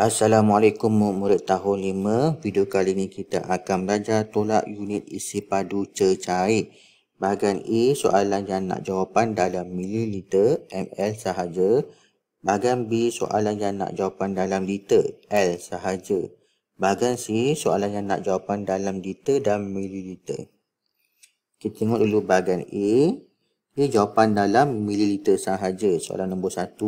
Assalamualaikum murid tahun 5. Video kali ini kita akan belajar tolak unit isi padu cecair. Bahagian A soalan yang nak jawapan dalam mililiter ml sahaja. Bahagian B soalan yang nak jawapan dalam liter L sahaja. Bahagian C soalan yang nak jawapan dalam liter dan mililiter. Kita tengok dulu bahagian A. Ini jawapan dalam mililiter sahaja. Soalan nombor 1.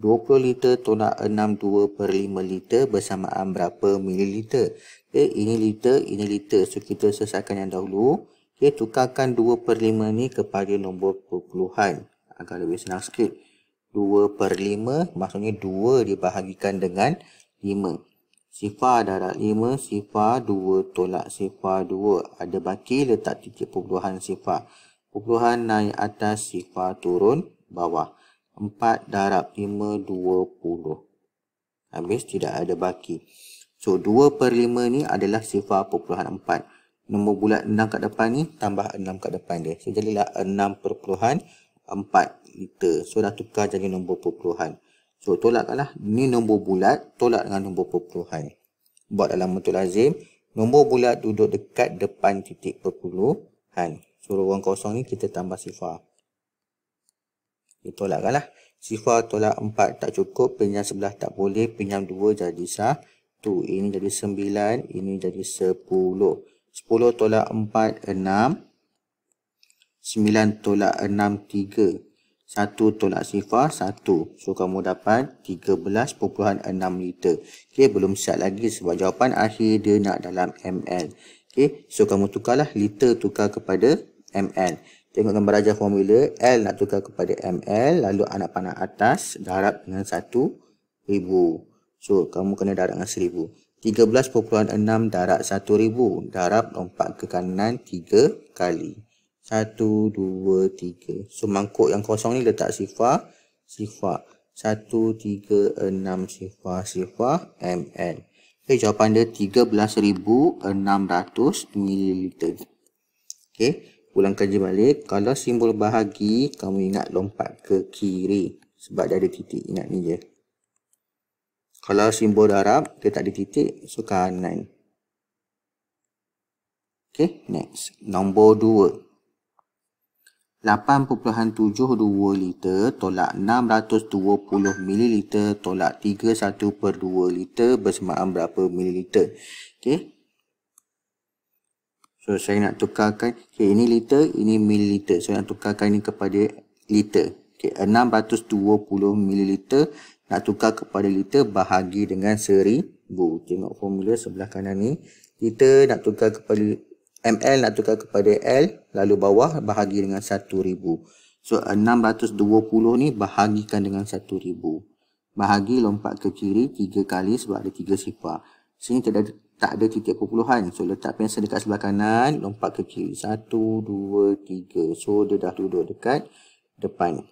20 liter tolak 62 per 5 liter bersamaan berapa mililiter? Okay, ini liter, ini liter. So, kita selesaikan yang dahulu. Okay, tukarkan 2 per 5 ni kepada nombor perpuluhan. Agak lebih senang sikit. 2 per 5 maksudnya 2 dibahagikan dengan 5. Sifar darat 5, sifar 2 tolak sifar 2. Ada baki letak titik perpuluhan sifar. Perpuluhan naik atas, sifar turun bawah. 4 darab 5 20 habis tidak ada baki so 2 per 5 ni adalah sifar perpuluhan 4 nombor bulat 6 kat depan ni tambah 6 kat depan dia so jadilah 6 perpuluhan 4 liter so dah tukar jadi nombor perpuluhan so tolakkanlah ni nombor bulat tolak dengan nombor perpuluhan buat dalam bentuk lazim nombor bulat duduk dekat depan titik perpuluhan so ruang kosong ni kita tambah sifar dia tolakkan lah. Sifar tolak 4 tak cukup, pinjam sebelah tak boleh, pinjam 2 jadi sah. Tu ini jadi 9, ini jadi 10. 10 tolak 4, 6. 9 tolak 6, 3. 1 tolak sifar, 1. So, kamu dapat 13.6 liter. Okay, belum siap lagi sebab jawapan akhir dia nak dalam ml. Okay, so kamu tukarlah liter tukar kepada ml. Tengok gambar rajah formula. L nak tukar kepada ML. Lalu anak panah atas darab dengan 1,000. So, kamu kena darab dengan 1,000. 13.6 darab 1,000. Darab lompat ke kanan 3 kali. 1, 2, 3. So, mangkuk yang kosong ni letak sifar. Sifar. 1, 3, 6 sifar. Sifar ML. Okay, eh, jawapan dia 13,600 ml. Okay. Pulang kerja balik. Kalau simbol bahagi, kamu ingat lompat ke kiri. Sebab dia ada titik. Ingat ni je. Kalau simbol darab, dia tak ada titik. So, kanan. Okay, next. Nombor 2. 8.72 liter tolak 620 mililiter tolak 31 per 2 liter bersamaan berapa mililiter? Okay, So saya nak tukarkan okay, ini liter, ini mililiter. Saya nak tukarkan ini kepada liter. Okey, 620 mililiter nak tukar kepada liter bahagi dengan seribu. Tengok formula sebelah kanan ni. Liter nak tukar kepada ml nak tukar kepada l lalu bawah bahagi dengan 1000. So 620 ni bahagikan dengan 1000. Bahagi lompat ke kiri 3 kali sebab ada 3 sifar. Sini tidak tak ada titik perpuluhan. So letak pensel dekat sebelah kanan, lompat ke kiri. Satu, dua, tiga. So dia dah duduk dekat depan.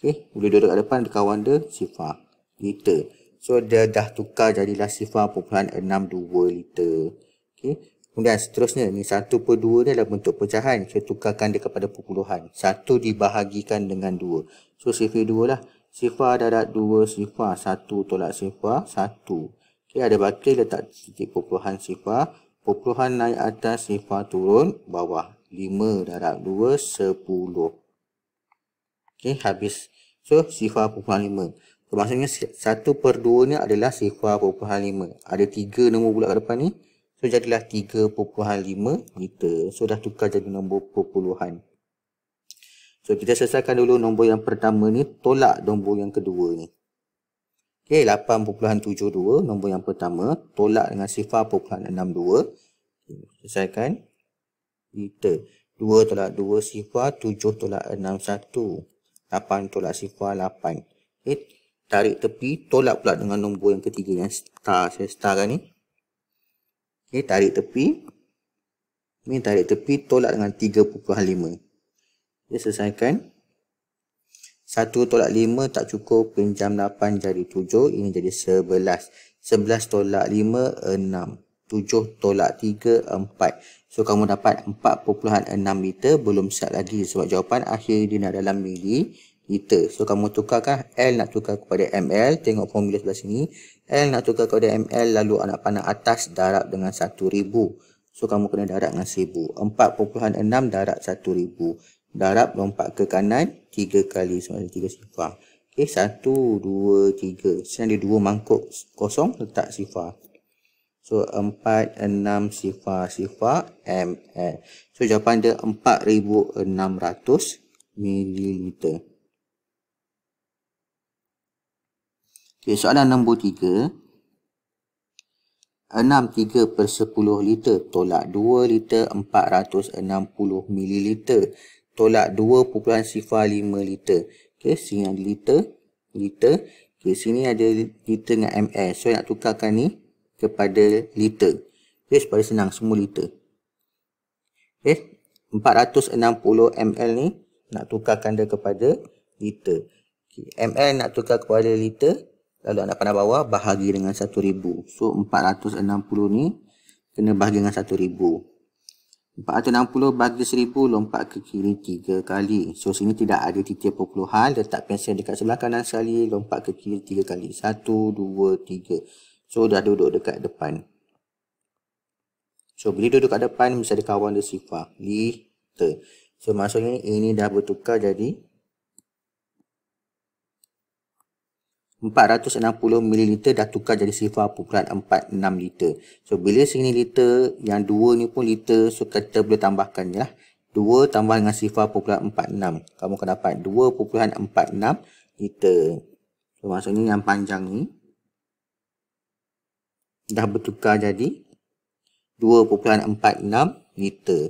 Okay, bila duduk dekat depan, kawan dia sifar liter. So dia dah tukar jadilah sifar perpuluhan enam dua liter. Okay. Kemudian seterusnya ni satu per dua ni adalah bentuk pecahan. Saya tukarkan dia kepada perpuluhan. Satu dibahagikan dengan dua. So sifar dua lah. Sifar darat dua sifar satu tolak sifar Okey, ada bakil letak titik perpuluhan sifar. Perpuluhan naik atas sifar turun bawah. 5 darab 2, 10. Okey, habis. So, sifar perpuluhan 5. So, maksudnya 1 per 2 ni adalah sifar perpuluhan 5. Ada 3 nombor pula kat depan ni. So, jadilah 3.5 meter. So, dah tukar jadi nombor perpuluhan. So, kita selesaikan dulu nombor yang pertama ni. Tolak nombor yang kedua ni. Okey, 8.72 nombor yang pertama tolak dengan sifar 0.62. Okay, selesaikan. Liter. 2 tolak 2 sifar 7 tolak 6 1. tolak sifar 8. Okey, tarik tepi tolak pula dengan nombor yang ketiga yang star. Saya star kan ni. Okey, tarik tepi. Ini tarik tepi tolak dengan 3.5. Okey, selesaikan. 1 tolak 5 tak cukup pinjam 8 jadi 7 ini jadi 11 11 tolak 5 6 7 tolak 3 4 so kamu dapat 4.6 liter belum siap lagi sebab jawapan akhir dia nak dalam mili liter so kamu tukarkan L nak tukar kepada ML tengok formula sebelah sini L nak tukar kepada ML lalu anak panah atas darab dengan 1000 so kamu kena darab dengan 1000 4.6 darab 1000 darab lompat ke kanan 3 kali sama sebenarnya 3 sifar ok satu, dua, tiga. sekarang dia dua mangkuk kosong letak sifar so 4 6 sifar sifar ml so jawapan dia 4600 mililiter. ok soalan nombor 3 6 3 per 10 liter tolak 2 liter 460 mililiter tolak 2.5 liter. Okey, sini ada liter, liter. Okey, sini ada liter dengan ml. So, nak tukarkan ni kepada liter. Okey, supaya senang semua liter. Okey, 460 ml ni nak tukarkan dia kepada liter. Okey, ml nak tukar kepada liter. Lalu anda pandang bawah, bahagi dengan 1,000. So, 460 ni kena bahagi dengan 1,000. 460 bagi 1000 lompat ke kiri 3 kali. So sini tidak ada titik perpuluhan. Letak pensel dekat sebelah kanan sekali. Lompat ke kiri 3 kali. 1, 2, 3. So dah duduk dekat depan. So bila duduk dekat depan, mesti ada kawan dia sifar. Liter. So maksudnya ini dah bertukar jadi 460 ml dah tukar jadi sifar 46 liter. So bila sini liter yang dua ni pun liter so kita boleh tambahkan je lah. 2 tambah dengan sifar 46. Kamu akan dapat 2.46 liter. So maksudnya yang panjang ni dah bertukar jadi 2.46 liter.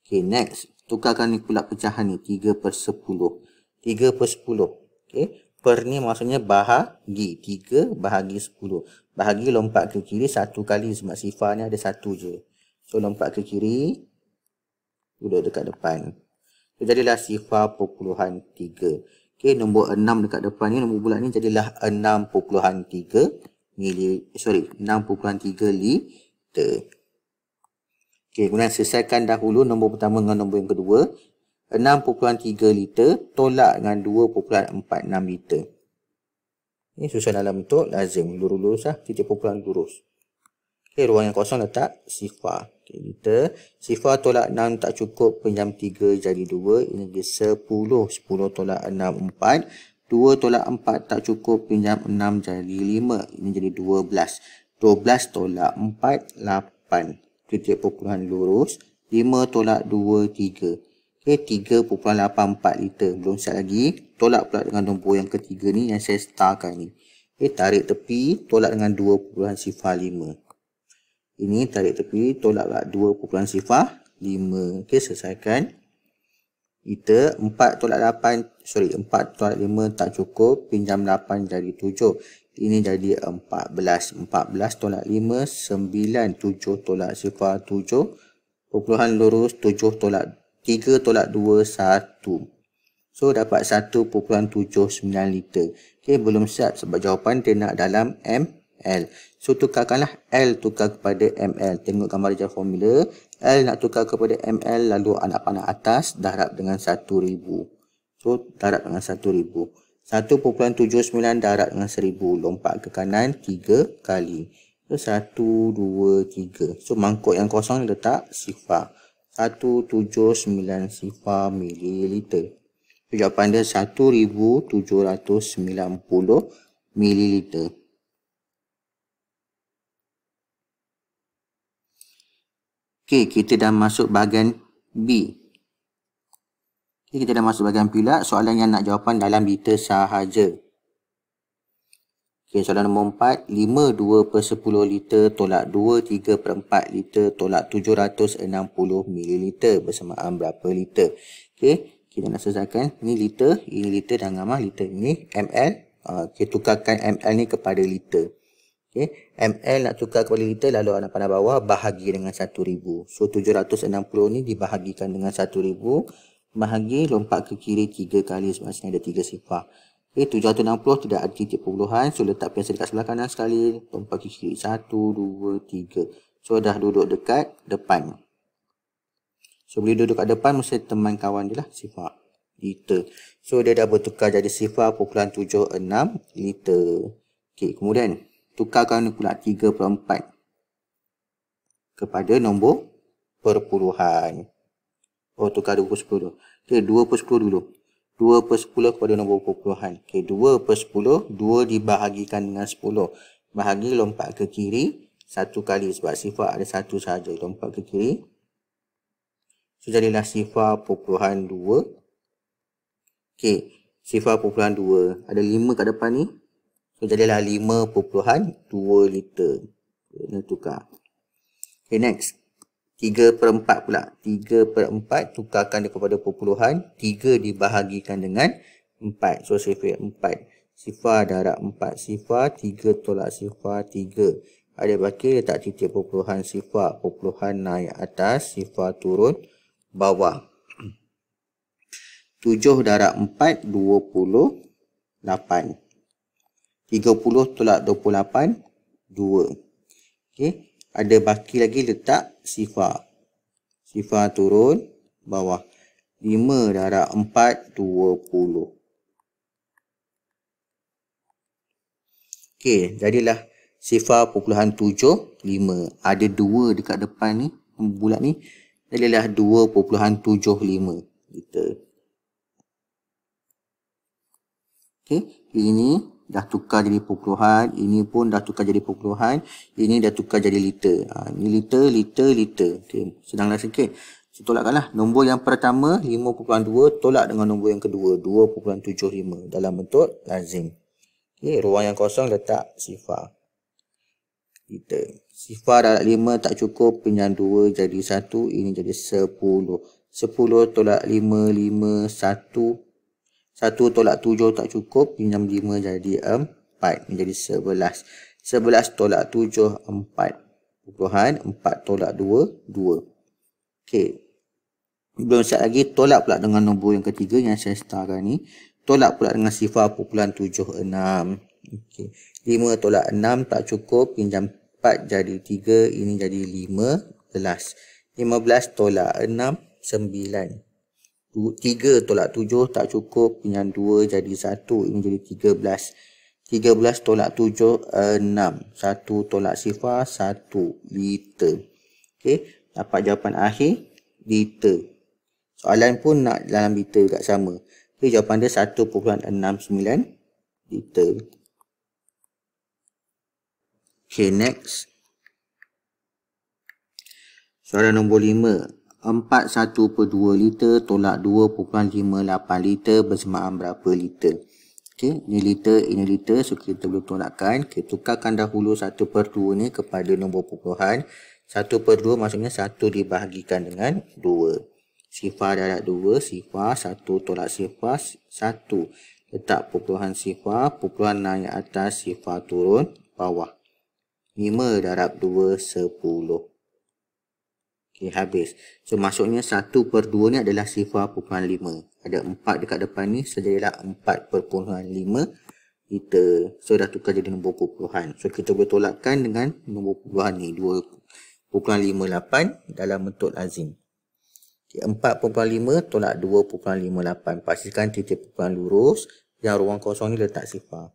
Okay next tukarkan ni pula pecahan ni 3 per 10. 3 per 10. Okay per ni maksudnya bahagi 3 bahagi 10. Bahagi lompat ke kiri satu kali sebab sifar ni ada satu je. So lompat ke kiri duduk dekat depan. So jadilah sifar perpuluhan 3. Okey nombor 6 dekat depan ni nombor bulat ni jadilah 6.3 mili sorry 6.3 liter. Okey, kemudian selesaikan dahulu nombor pertama dengan nombor yang kedua. 6.3 liter tolak dengan 2.46 liter. Ini susah dalam bentuk lazim. Lurus-lurus lah. Titik pukulan lurus. Okay, ruang yang kosong letak sifar. Okay, Kita Sifar tolak 6 tak cukup. Penjam 3 jadi 2. Ini dia 10. 10 tolak 6, 4. 2 tolak 4 tak cukup pinjam 6 jadi 5 ini jadi 12 12 tolak 4 8 titik pukulan lurus 5 tolak 2 Okay, 3.84 liter. Belum siap lagi. Tolak pula dengan nombor yang ketiga ni yang saya setarkan ni. Okay, eh, tarik tepi, tolak dengan 2.5 sifar 5. Ini tarik tepi, tolak lah dengan 2.5 sifar 5. Okay, selesaikan. Liter 4 tolak 8, sorry 4 tolak 5 tak cukup. Pinjam 8 jadi 7. Ini jadi 14. 14 tolak 5, 9. 7 tolak sifar 7. Perpuluhan lurus 7 tolak 3 tolak 2, 1. So dapat 1.79 liter. Okay, belum siap sebab jawapan dia nak dalam ML. So tukarkanlah L tukar kepada ML. Tengok gambar jawapan formula. L nak tukar kepada ML lalu anak panah atas darab dengan 1000. So darab dengan 1000. 1.79 darab dengan 1000 lompat ke kanan 3 kali. So 1 2 3. So mangkuk yang kosong letak sifar. 179 sifar mililiter. Jawapan dia 1790 mililiter. Okey, kita dah masuk bahagian B. Okay, kita dah masuk bahagian pilihan. soalan yang nak jawapan dalam liter sahaja. Okay, soalan nombor 4, 5, 2 per sepuluh liter tolak dua tiga per empat liter tolak tujuh ratus enam puluh mililiter bersamaan berapa liter. Okay, kita nak selesaikan Ini liter, ini liter dan gamah liter ini ml. Uh, ah, kita tukarkan ml ni kepada liter. Okay. ml nak tukar kepada liter lalu anak pandang bawah bahagi dengan satu ribu. So tujuh ratus enam puluh ni dibahagikan dengan satu ribu, bahagi lompat ke kiri tiga kali sebab sini ada tiga sifar. 760 tidak ada titik perpuluhan. So, letak pensel dekat sebelah kanan sekali. Tempat kiri kiri. 1, 2, 3. So, dah duduk dekat depan. So, bila duduk dekat depan, mesti teman kawan dia lah. Sifar liter. So, dia dah bertukar jadi sifar pukulan 7, 6 liter. Okay, kemudian tukarkan pula 3 per kepada nombor perpuluhan. Oh, tukar 2 per dulu. Okay, 2 per dulu. 2 per 10 kepada nombor perpuluhan. Okay, 2 per 10, 2 dibahagikan dengan 10. Bahagi lompat ke kiri satu kali sebab sifar ada satu sahaja. Lompat ke kiri. So, jadilah sifar perpuluhan 2. Okay, sifar perpuluhan 2. Ada 5 kat depan ni. So, jadilah 5 perpuluhan 2 liter. Ini tukar. Okay, next. Tiga per 4 pula. 3 per 4 tukarkan kepada perpuluhan. tiga dibahagikan dengan empat, So, sifar empat Sifar darab empat sifar. tiga tolak sifar tiga Ada bakir letak titik perpuluhan sifar. Perpuluhan naik atas. Sifar turun bawah. tujuh empat dua puluh lapan tiga puluh tolak dua puluh 28, 2. Okey ada baki lagi letak sifar. Sifar turun bawah. 5 darab 4, 20. Okey, jadilah sifar perpuluhan 7, 5. Ada 2 dekat depan ni, bulat ni. Jadilah 2 perpuluhan 7, 5. Kita. Okey, ini dah tukar jadi perpuluhan, ini pun dah tukar jadi perpuluhan, ini dah tukar jadi liter. Ha, ini liter, liter, liter. Okay. Senanglah sikit. So, tolakkanlah. Nombor yang pertama, 5.2, tolak dengan nombor yang kedua, 2.75 dalam bentuk lazim. Okay. Ruang yang kosong, letak sifar. Liter. Sifar darat 5 tak cukup, pinjam 2 jadi 1, ini jadi 10. 10 tolak 5, 5, 1, 1 tolak 7 tak cukup, pinjam 5 jadi 4, menjadi 11. 11 tolak 7, 4. Puluhan, 4 tolak 2, 2. Okey. Belum set lagi, tolak pula dengan nombor yang ketiga yang saya setarkan ni. Tolak pula dengan sifar pukulan 7, 6. Okey. 5 tolak 6 tak cukup, pinjam 4 jadi 3, ini jadi 15. 15 tolak 6, 9 tiga tolak tujuh tak cukup dengan dua jadi satu ini jadi tiga belas tiga belas tolak tujuh enam satu tolak sifar satu liter okey dapat jawapan akhir liter soalan pun nak dalam liter juga sama okey jawapan dia satu pukulan enam sembilan liter okey next soalan nombor lima 4.1 per 2 liter tolak 2.58 liter bersamaan berapa liter. Okey, ini liter, ini liter. So, kita boleh tolakkan. Okey, tukarkan dahulu 1 per 2 ni kepada nombor pukulan. 1 per 2 maksudnya 1 dibahagikan dengan 2. Sifar darat 2, sifar 1 tolak sifar 1. Letak pukulan sifar, pukulan naik atas, sifar turun bawah. 5 darab 2, 10. Okey, habis. So, maksudnya 1 per 2 ni adalah sifar 0.5. Ada 4 dekat depan ni, so jadilah 4 per 0.5 liter. So, dah tukar jadi nombor puluhan. So, kita boleh tolakkan dengan nombor puluhan ni. 2.58 dalam bentuk lazim. Okay, 4.5 tolak 2.58. Pastikan titik puluhan lurus. Yang ruang kosong ni letak sifar.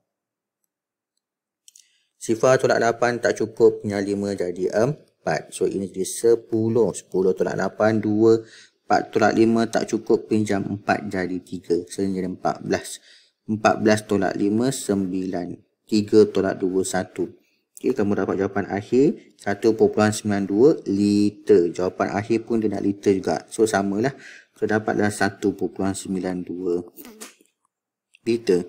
Sifar tolak 8 tak cukup, punya 5 jadi 4. Um, 4. So ini jadi 10. 10 tolak 8, 2. 4 tolak 5 tak cukup. Pinjam 4 jadi 3. So ini jadi 14. 14 tolak 5, 9. 3 tolak 2, 1. Okay, kamu dapat jawapan akhir 1.92 liter. Jawapan akhir pun dia nak liter juga. So, samalah. Kita dapatlah 1.92 liter.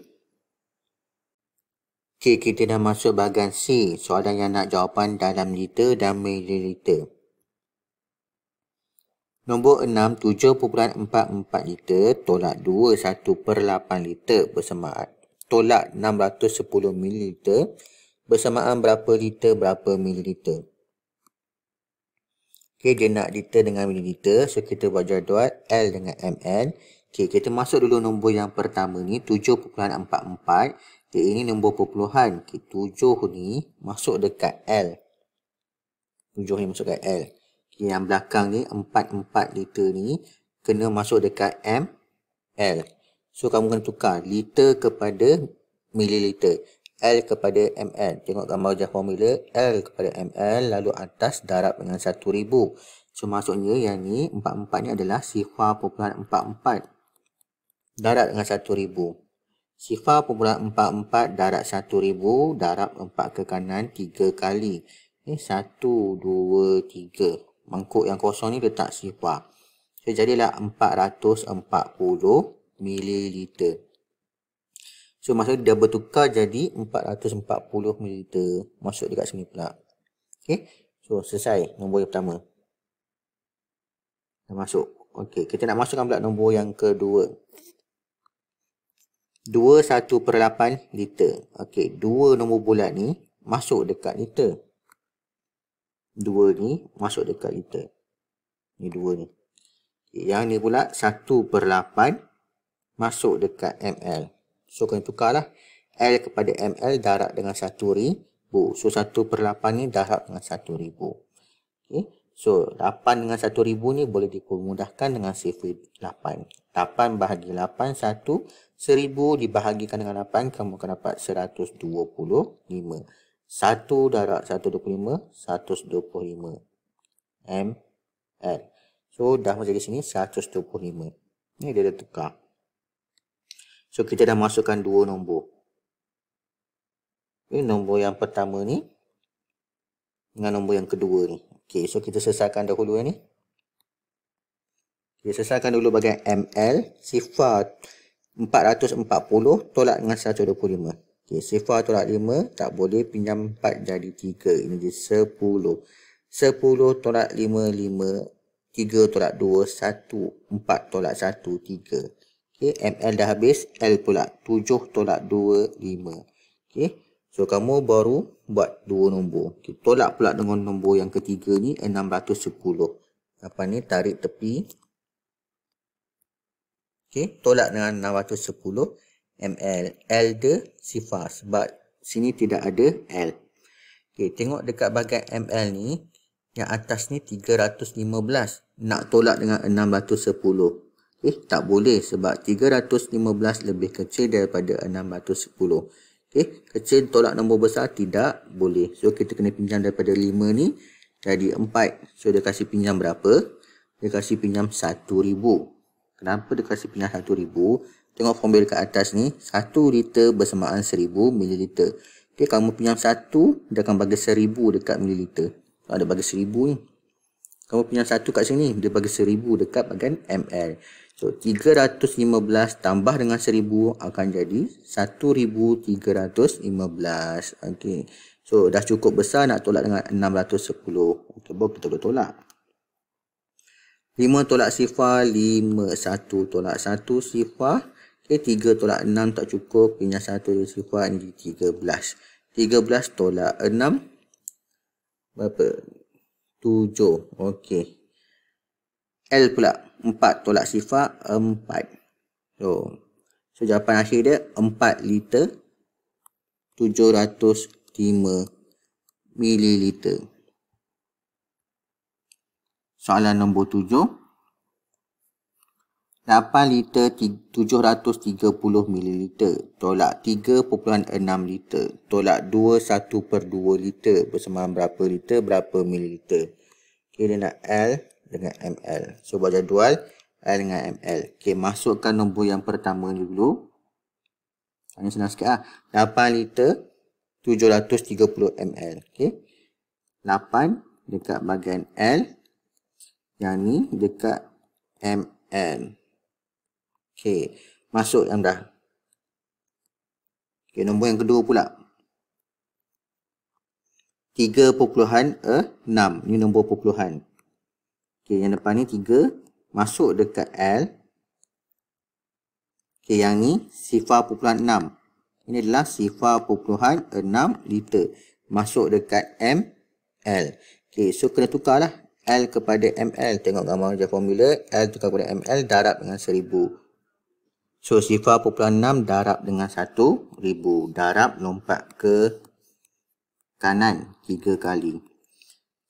Okey, kita dah masuk bahagian C. Soalan yang nak jawapan dalam liter dan mililiter. Nombor 6, 7.44 liter tolak 2, 1 per 8 liter bersamaan. Tolak 610 mililiter bersamaan berapa liter, berapa mililiter. Okey, dia nak liter dengan mililiter. So, kita buat jadual L dengan mL. Okey, kita masuk dulu nombor yang pertama ni 7.44 dia ini nombor perpuluhan. Okay, tujuh ni masuk dekat L. Tujuh ni masuk dekat L. Okay, yang belakang ni empat empat liter ni kena masuk dekat M, L. So kamu kena tukar liter kepada mililiter. L kepada ML. Tengok gambar ujian formula L kepada ML lalu atas darab dengan 1000. So maksudnya yang ni 44 ni adalah sifar perpuluhan 44. Darab dengan 1000. Sifar pembulan 44 darab 1000 darab 4 ke kanan 3 kali. Ni 1 2 3. Mangkuk yang kosong ni letak sifar. So jadilah 440 ml. So maksudnya dia bertukar jadi 440 ml. Masuk dekat sini pula. Okey. So selesai nombor yang pertama. masuk. Okey, kita nak masukkan pula nombor yang kedua. 2.1 per 8 liter. Okey, Dua nombor bulat ni masuk dekat liter. Dua ni masuk dekat liter. Ni dua ni. Okay, yang ni pula 1 per 8 masuk dekat ml. So, kena tukarlah. L kepada ml darab dengan 1 ribu. So, 1 per 8 ni darab dengan 1 ribu. Okey. So 8 dengan 1000 ni boleh dipermudahkan dengan sifir 8. 8 bahagi 8, 1. 1000 dibahagikan dengan 8, kamu akan dapat 125. 1 darab 125, 125 ml. So dah masuk di sini 125. Ni dia dah tukar. So kita dah masukkan dua nombor. Ini nombor yang pertama ni dengan nombor yang kedua ni. Okay, so kita selesaikan dahulu eh ni. Kita selesaikan dulu bagian ML sifat 440 tolak dengan 125. Okay, sifat tolak 5 tak boleh pinjam 4 jadi 3. Ini dia 10. 10 tolak 5, 5. 3 tolak 2, 1. 4 tolak 1, 3. Okay, ML dah habis. L pula 7 tolak 2, 5. Okay. So kamu baru buat dua nombor. Okay, tolak pula dengan nombor yang ketiga ni 610. Apa ni tarik tepi. Okey, tolak dengan 610 ml. L de sifar sebab sini tidak ada L. Okey, tengok dekat bahagian ml ni yang atas ni 315. Nak tolak dengan 610. Eh, tak boleh sebab 315 lebih kecil daripada 610. Okey, kecil tolak nombor besar tidak boleh. So kita kena pinjam daripada 5 ni jadi 4. So dia kasi pinjam berapa? Dia kasi pinjam 1000. Kenapa dia kasi pinjam 1000? Tengok formula kat atas ni, 1 liter bersamaan 1000 mililiter. Okey, kamu pinjam 1, dia akan bagi 1000 dekat mililiter. So, ah, ada bagi 1000 ni. Kamu pinjam 1 kat sini, dia bagi 1000 dekat bagian ml. So 315 tambah dengan 1000 akan jadi 1315. Okey. So dah cukup besar nak tolak dengan 610. boleh kita boleh tolak. 5 tolak sifar, 5, 1 tolak 1 sifar. Okey, 3 tolak 6 tak cukup. Pinjam 1 sifar ni 13. 13 tolak 6. Berapa? 7. Okey. L pula. 4 tolak sifar 4. So, so jawapan akhir dia 4 liter 705 mililiter. Soalan nombor 7. 8 liter 730 mililiter tolak 3.6 liter tolak 2 1 per 2 liter bersamaan berapa liter berapa mililiter. Okay, dia nak L dengan ML. So buat jadual L dengan ML. Okay, masukkan nombor yang pertama dulu. Ini senang sikit lah. 8 liter 730 ml. Okay, 8 dekat bahagian L. Yang ni dekat ML. Okay, Masuk yang dah. Okay, nombor yang kedua pula. 3.6. Ini nombor perpuluhan. Okey, yang depan ni 3 masuk dekat L. Okey, yang ni sifar perpuluhan 6. Ini adalah sifar perpuluhan 6 liter. Masuk dekat ML. Okey, so kena tukarlah L kepada ML. Tengok gambar dia formula. L tukar kepada ML darab dengan 1000. So sifar perpuluhan 6 darab dengan 1000 darab lompat ke kanan 3 kali.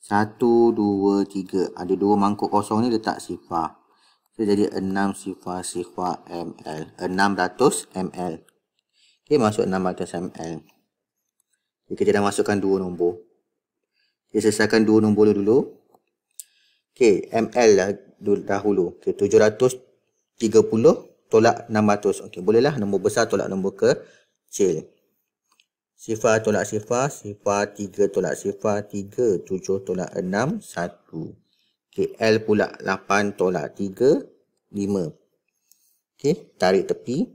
Satu, dua, tiga. Ada dua mangkuk kosong ni letak sifar. So, jadi enam sifar sifar ml. Enam ratus ml. Okay, masuk enam ratus ml. Jadi, kita dah masukkan dua nombor. Kita selesaikan dua nombor dulu. Okay, ml lah dahulu. Okay, tujuh ratus tiga puluh tolak enam ratus. Okay, bolehlah nombor besar tolak nombor kecil sifar tolak sifar, sifar tiga tolak sifar tiga tujuh tolak 6, 1. KL pula lapan tolak tiga lima, Okey, tarik tepi.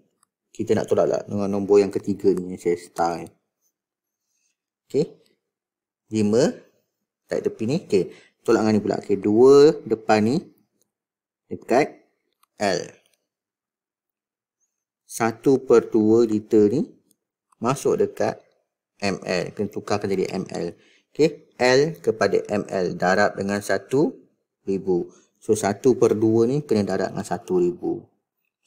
Kita nak tolak lah dengan nombor yang ketiga ni saya start. Okey. lima tarik tepi ni. Okey. Tolak dengan ni pula. Okey, 2 depan ni dekat L. satu per dua liter ni masuk dekat ML. Kena tukarkan jadi ML. Okay. L kepada ML. Darab dengan ribu. So, 1 per 2 ni kena darab dengan ribu.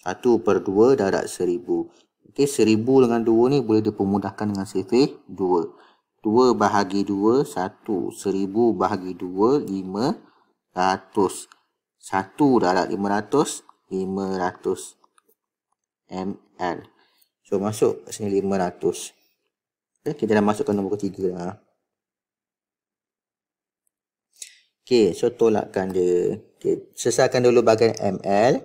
1 per 2 darab 1,000. Okay. 1,000 dengan 2 ni boleh dipermudahkan dengan sifir 2. 2 bahagi 2, 1. 1,000 bahagi 2, 500. 1 darab 500, 500 ml. So, masuk sini 500. Okay, kita dah masukkan nombor ketiga lah. Okay, so tolakkan dia. Okay, sesarkan dulu bahagian ML.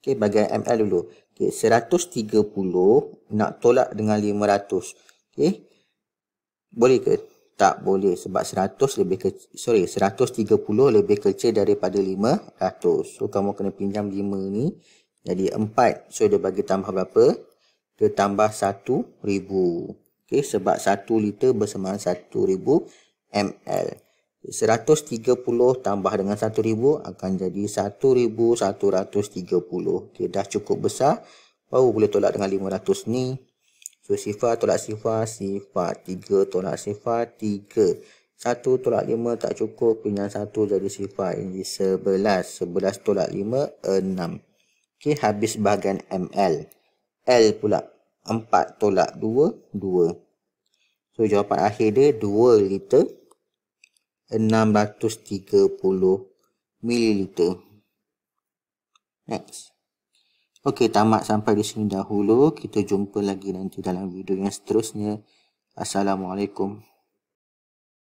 Okay, bahagian ML dulu. Okay, 130 nak tolak dengan 500. Okay. Boleh ke? Tak boleh sebab 100 lebih ke sorry 130 lebih kecil daripada 500. So kamu kena pinjam 5 ni jadi 4. So dia bagi tambah berapa? ke tambah 1000. Okey, sebab 1 liter bersamaan 1000 ml. 130 tambah dengan 1000 akan jadi 1130. Okey, dah cukup besar. Baru boleh tolak dengan 500 ni. So, sifar tolak sifar, sifar 3 tolak sifar 3. 1 tolak 5 tak cukup, pinjam 1 jadi sifar. Ini 11. 11 tolak 5, 6. Okey, habis bahagian ml. L pula. 4 tolak 2, 2. So jawapan akhir dia 2 liter 630 mililiter. Next. Okey, tamat sampai di sini dahulu. Kita jumpa lagi nanti dalam video yang seterusnya. Assalamualaikum.